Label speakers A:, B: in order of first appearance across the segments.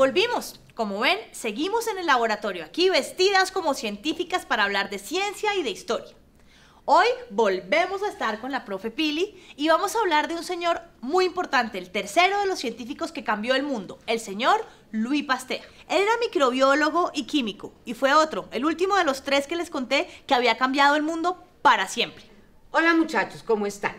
A: Volvimos. Como ven, seguimos en el laboratorio, aquí vestidas como científicas para hablar de ciencia y de historia. Hoy volvemos a estar con la profe Pili y vamos a hablar de un señor muy importante, el tercero de los científicos que cambió el mundo, el señor Louis Pasteur. Él era microbiólogo y químico y fue otro, el último de los tres que les conté que había cambiado el mundo
B: para siempre. Hola muchachos, ¿cómo están?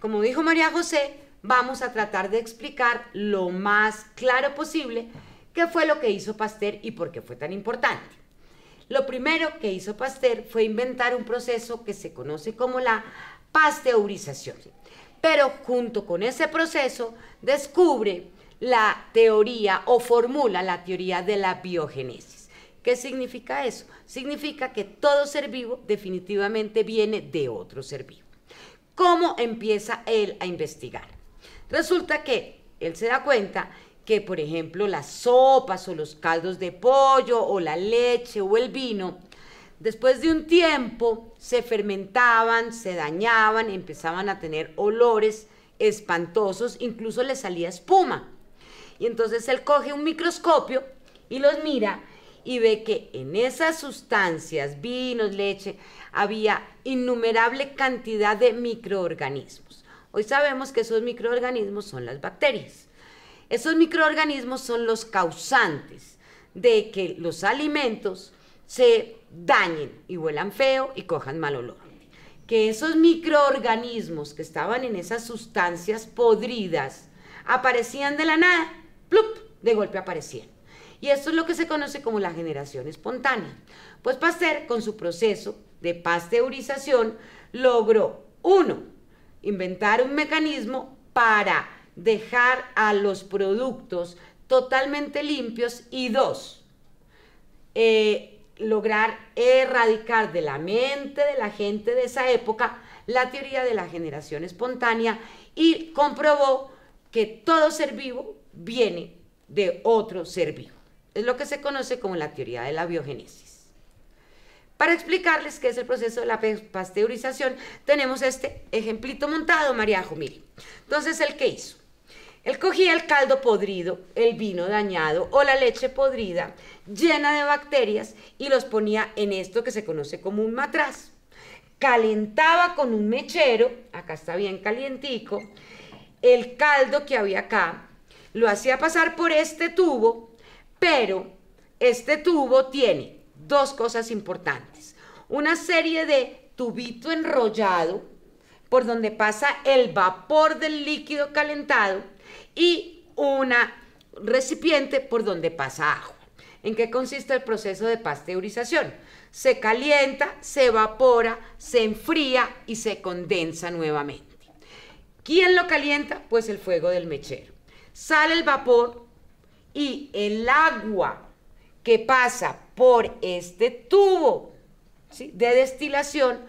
B: Como dijo María José, vamos a tratar de explicar lo más claro posible ¿Qué fue lo que hizo Pasteur y por qué fue tan importante? Lo primero que hizo Pasteur fue inventar un proceso que se conoce como la pasteurización. Pero junto con ese proceso descubre la teoría o formula la teoría de la biogénesis. ¿Qué significa eso? Significa que todo ser vivo definitivamente viene de otro ser vivo. ¿Cómo empieza él a investigar? Resulta que él se da cuenta que, por ejemplo, las sopas o los caldos de pollo o la leche o el vino, después de un tiempo se fermentaban, se dañaban, empezaban a tener olores espantosos, incluso les salía espuma. Y entonces él coge un microscopio y los mira y ve que en esas sustancias, vinos, leche, había innumerable cantidad de microorganismos. Hoy sabemos que esos microorganismos son las bacterias. Esos microorganismos son los causantes de que los alimentos se dañen y huelan feo y cojan mal olor. Que esos microorganismos que estaban en esas sustancias podridas aparecían de la nada, plup, de golpe aparecían. Y esto es lo que se conoce como la generación espontánea. Pues Pasteur, con su proceso de pasteurización, logró, uno, inventar un mecanismo para dejar a los productos totalmente limpios y dos, eh, lograr erradicar de la mente de la gente de esa época la teoría de la generación espontánea y comprobó que todo ser vivo viene de otro ser vivo. Es lo que se conoce como la teoría de la biogénesis. Para explicarles qué es el proceso de la pasteurización, tenemos este ejemplito montado, María Jumil. Entonces, ¿el qué hizo? Él cogía el caldo podrido, el vino dañado o la leche podrida llena de bacterias y los ponía en esto que se conoce como un matraz. Calentaba con un mechero, acá está bien calientico, el caldo que había acá, lo hacía pasar por este tubo, pero este tubo tiene dos cosas importantes. Una serie de tubito enrollado por donde pasa el vapor del líquido calentado y una recipiente por donde pasa agua. ¿En qué consiste el proceso de pasteurización? Se calienta, se evapora, se enfría y se condensa nuevamente. ¿Quién lo calienta? Pues el fuego del mechero. Sale el vapor y el agua que pasa por este tubo de destilación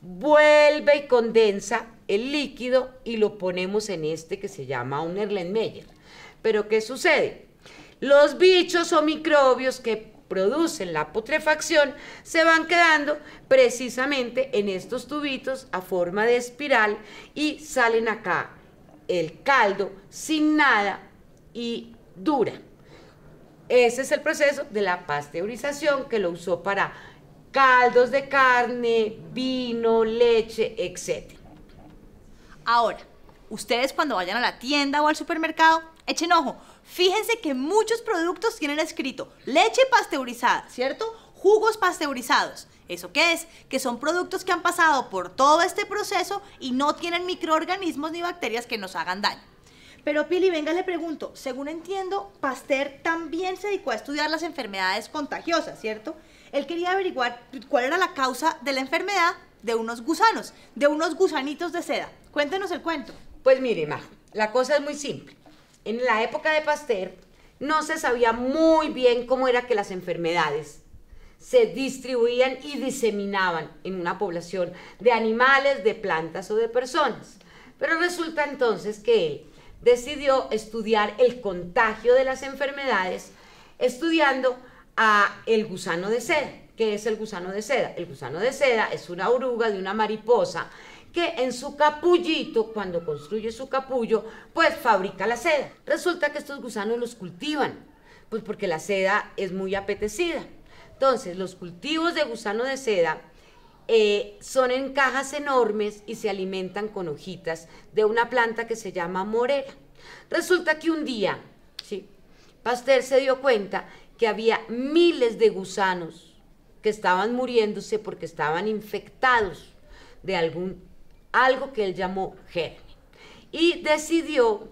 B: vuelve y condensa el líquido y lo ponemos en este que se llama un Erlenmeyer. Pero ¿qué sucede? Los bichos o microbios que producen la putrefacción se van quedando precisamente en estos tubitos a forma de espiral y salen acá el caldo sin nada y dura. Ese es el proceso de la pasteurización que lo usó para caldos de carne, vino, leche, etc. Ahora, ustedes cuando vayan a la tienda
A: o al supermercado, echen ojo. Fíjense que muchos productos tienen escrito leche pasteurizada, ¿cierto? Jugos pasteurizados. ¿Eso qué es? Que son productos que han pasado por todo este proceso y no tienen microorganismos ni bacterias que nos hagan daño. Pero Pili, venga, le pregunto, según entiendo, Pasteur también se dedicó a estudiar las enfermedades contagiosas, ¿cierto? Él quería averiguar cuál era la causa de la enfermedad de unos
B: gusanos, de unos gusanitos de seda. Cuéntenos el cuento. Pues mire, Majo, la cosa es muy simple. En la época de Pasteur no se sabía muy bien cómo era que las enfermedades se distribuían y diseminaban en una población de animales, de plantas o de personas. Pero resulta entonces que él decidió estudiar el contagio de las enfermedades estudiando a el gusano de seda que es el gusano de seda. El gusano de seda es una oruga de una mariposa que en su capullito, cuando construye su capullo, pues fabrica la seda. Resulta que estos gusanos los cultivan, pues porque la seda es muy apetecida. Entonces, los cultivos de gusano de seda eh, son en cajas enormes y se alimentan con hojitas de una planta que se llama morera. Resulta que un día, ¿sí? Pasteur se dio cuenta que había miles de gusanos que estaban muriéndose porque estaban infectados de algún algo que él llamó germen. Y decidió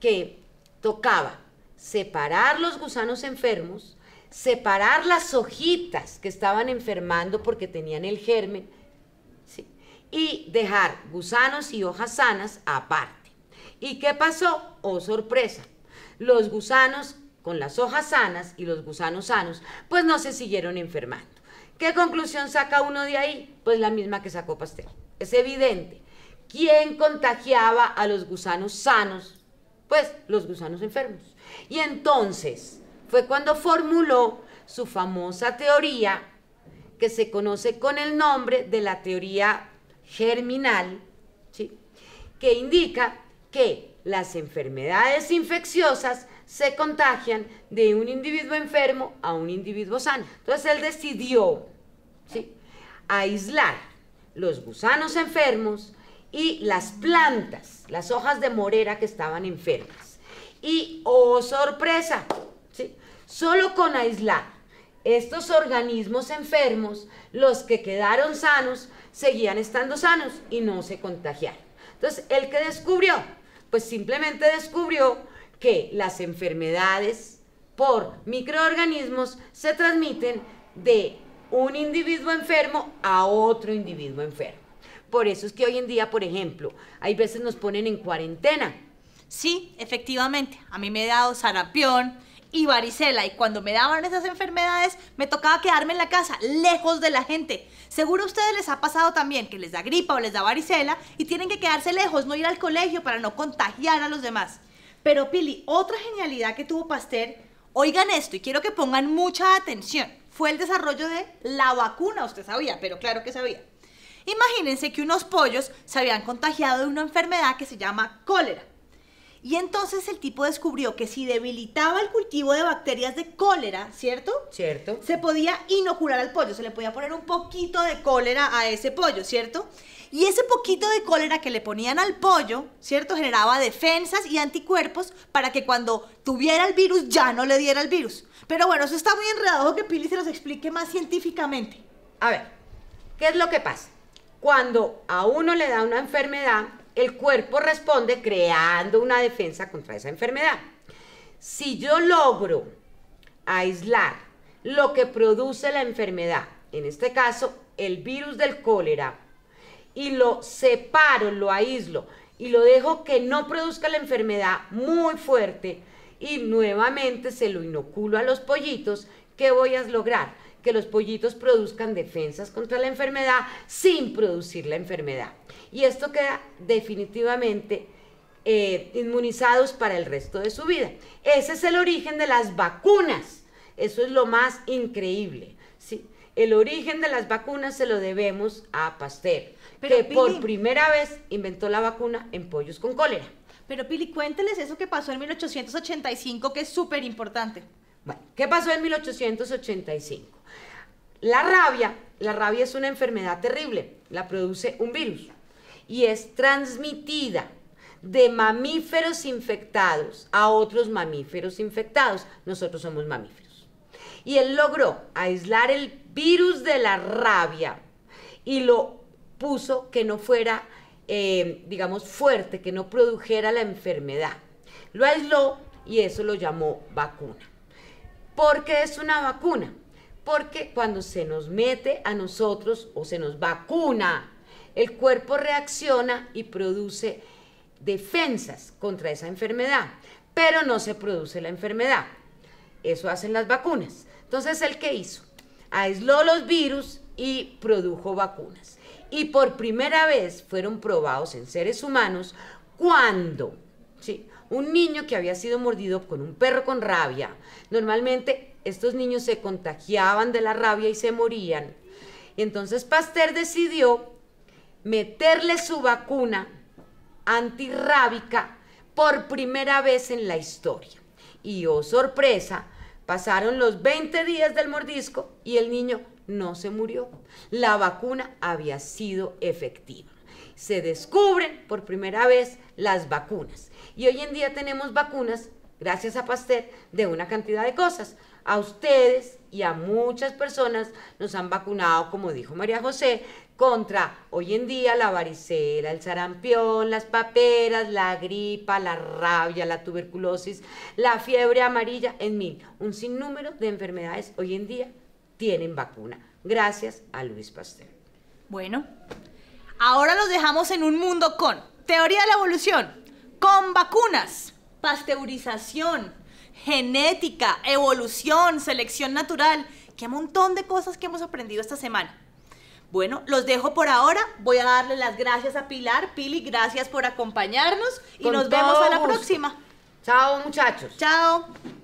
B: que tocaba separar los gusanos enfermos, separar las hojitas que estaban enfermando porque tenían el germen, y dejar gusanos y hojas sanas aparte. ¿Y qué pasó? Oh, sorpresa. Los gusanos con las hojas sanas y los gusanos sanos, pues no se siguieron enfermando. ¿Qué conclusión saca uno de ahí? Pues la misma que sacó Pastel. Es evidente. ¿Quién contagiaba a los gusanos sanos? Pues los gusanos enfermos. Y entonces fue cuando formuló su famosa teoría que se conoce con el nombre de la teoría germinal, que indica que las enfermedades infecciosas se contagian de un individuo enfermo a un individuo sano. Entonces él decidió ¿sí? aislar los gusanos enfermos y las plantas, las hojas de morera que estaban enfermas. Y, oh sorpresa, ¿sí? solo con aislar estos organismos enfermos, los que quedaron sanos, seguían estando sanos y no se contagiaron. Entonces, el que descubrió pues simplemente descubrió que las enfermedades por microorganismos se transmiten de un individuo enfermo a otro individuo enfermo. Por eso es que hoy en día, por ejemplo, hay veces nos ponen en cuarentena. Sí,
A: efectivamente. A mí me he dado sarapión, y varicela. Y cuando me daban esas enfermedades, me tocaba quedarme en la casa, lejos de la gente. Seguro a ustedes les ha pasado también que les da gripa o les da varicela y tienen que quedarse lejos, no ir al colegio para no contagiar a los demás. Pero Pili, otra genialidad que tuvo Pasteur, oigan esto y quiero que pongan mucha atención, fue el desarrollo de la vacuna. Usted sabía, pero claro que sabía. Imagínense que unos pollos se habían contagiado de una enfermedad que se llama cólera. Y entonces el tipo descubrió que si debilitaba el cultivo de bacterias de cólera, ¿cierto? Cierto. Se podía inocular al pollo, se le podía poner un poquito de cólera a ese pollo, ¿cierto? Y ese poquito de cólera que le ponían al pollo, ¿cierto? Generaba defensas y anticuerpos para que cuando tuviera el virus ya no le diera el virus. Pero bueno, eso está muy enredado
B: que Pili se los explique más científicamente. A ver, ¿qué es lo que pasa? Cuando a uno le da una enfermedad, el cuerpo responde creando una defensa contra esa enfermedad. Si yo logro aislar lo que produce la enfermedad, en este caso el virus del cólera, y lo separo, lo aíslo y lo dejo que no produzca la enfermedad muy fuerte y nuevamente se lo inoculo a los pollitos, ¿qué voy a lograr? Que los pollitos produzcan defensas contra la enfermedad sin producir la enfermedad y esto queda definitivamente eh, inmunizados para el resto de su vida. Ese es el origen de las vacunas. Eso es lo más increíble. ¿sí? El origen de las vacunas se lo debemos a Pasteur, que por primera vez inventó la vacuna en pollos con cólera. Pero Pili, cuénteles eso que pasó en 1885, que es súper importante. Bueno, ¿qué pasó en 1885? La rabia, la rabia es una enfermedad terrible, la produce un virus y es transmitida de mamíferos infectados a otros mamíferos infectados. Nosotros somos mamíferos. Y él logró aislar el virus de la rabia y lo puso que no fuera, eh, digamos, fuerte, que no produjera la enfermedad. Lo aisló y eso lo llamó vacuna. ¿Por qué es una vacuna? Porque cuando se nos mete a nosotros o se nos vacuna el cuerpo reacciona y produce defensas contra esa enfermedad, pero no se produce la enfermedad. Eso hacen las vacunas. Entonces, ¿el qué hizo? Aisló los virus y produjo vacunas. Y por primera vez fueron probados en seres humanos cuando ¿sí? un niño que había sido mordido con un perro con rabia, normalmente estos niños se contagiaban de la rabia y se morían. Entonces Pasteur decidió meterle su vacuna antirrábica por primera vez en la historia. Y oh sorpresa, pasaron los 20 días del mordisco y el niño no se murió. La vacuna había sido efectiva. Se descubren por primera vez las vacunas. Y hoy en día tenemos vacunas, gracias a Pasteur, de una cantidad de cosas. A ustedes y a muchas personas nos han vacunado, como dijo María José, contra hoy en día la varicela, el sarampión, las paperas, la gripa, la rabia, la tuberculosis, la fiebre amarilla, en mil, un sinnúmero de enfermedades hoy en día tienen vacuna, gracias a Luis Pasteur. Bueno,
A: ahora los dejamos en un mundo con teoría de la evolución, con vacunas, pasteurización, genética, evolución, selección natural, qué montón de cosas que hemos aprendido esta semana. Bueno, los dejo por ahora. Voy a darle las gracias a Pilar. Pili, gracias por acompañarnos y nos vemos a la próxima. Chao, muchachos. Chao.